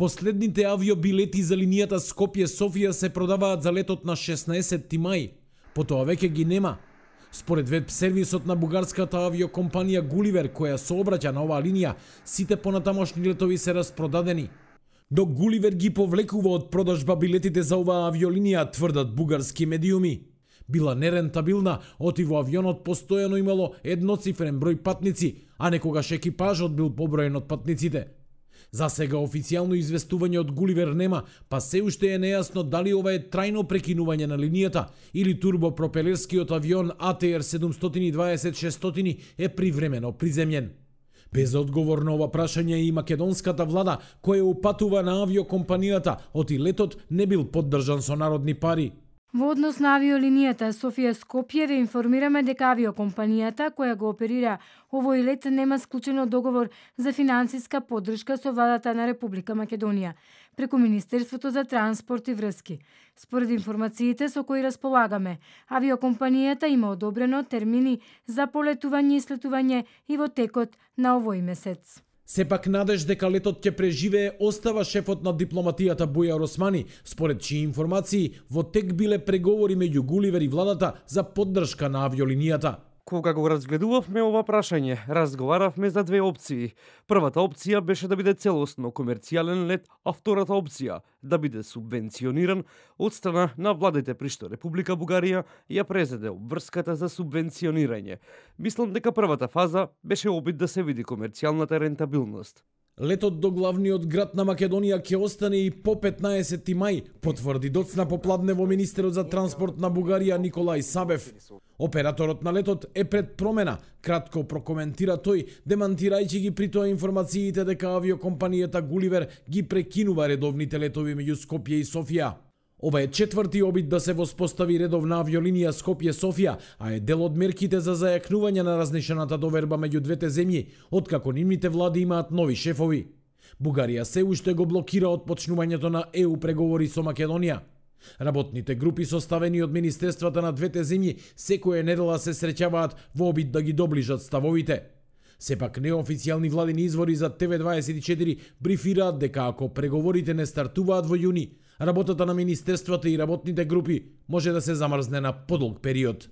Последните авиобилети за линијата Скопје-Софија се продаваат за летот на 16 мај. Потоа веќе ги нема. Според веб сервисот на бугарската авиокомпанија Гуливер која се обраќа на оваа линија, сите понатамошни летови се распродадени. До Гуливер ги повлекува од продажба билетите за оваа авиолинија, тврдат бугарски медиуми. Била нерентабилна, оти во авионот постојано имало едноцифрен број патници, а некогаш екипажот бил поброен од патниците – За сега официјално известување од Гуливер нема, па се уште е нејасно дали ова е трајно прекинување на линијата или турбопропелерскиот авион АТР 720-600 е привремено приземјен. Без одговор на ова прашање и македонската влада која упатува на авиокомпанијата, оти летот не бил поддржан со народни пари, Во однос на авиолинијата Софија Скопје ве информираме дека авиокомпанијата која го оперира овој лет нема склучено договор за финансиска поддршка со владата на Република Македонија преку Министерството за транспорт и врски. Според информациите со кои располагаме, авиокомпанијата има одобрено термини за полетување и слетување и во текот на овој месец. Сепак надеж дека летот ќе преживее остава шефот на дипломатијата Бујар Росмани, според чии информации во тек биле преговори меѓу Гуливер и владата за поддршка на авиолинијата. Кога го разгледувавме ова прашање, разговаравме за две опции. Првата опција беше да биде целосно комерцијален лет, а втората опција да биде субвенциониран од страна на владите при што Република Бугарија ја презеде обврската за субвенционирање. Мислам дека првата фаза беше обид да се види комерцијалната рентабилност. Летот до главниот град на Македонија ќе остане и по 15 мај, потврди доцна попладнево министерот за транспорт на Бугарија Николај Сабев. Операторот на летот е пред промена, кратко прокоментира тој, демантирајќи ги при тоа информациите дека авиокомпанијата Гуливер ги прекинува редовните летови меѓу Скопје и Софија. Ова е четврти обид да се воспостави редовна авиолинија Скопје-Софија, а е дел од мерките за зајакнување на разнешената доверба меѓу двете земји, откако нивните влади имаат нови шефови. Бугарија се уште го блокира од почнувањето на ЕУ преговори со Македонија. Работните групи составени од министерствата на двете земји секоја недела се среќаваат во обид да ги доближат ставовите. Сепак неофицијални владени извори за ТВ24 брифираат дека ако преговорите не стартуваат во јуни, работата на министерствата и работните групи може да се замрзне на подолг период.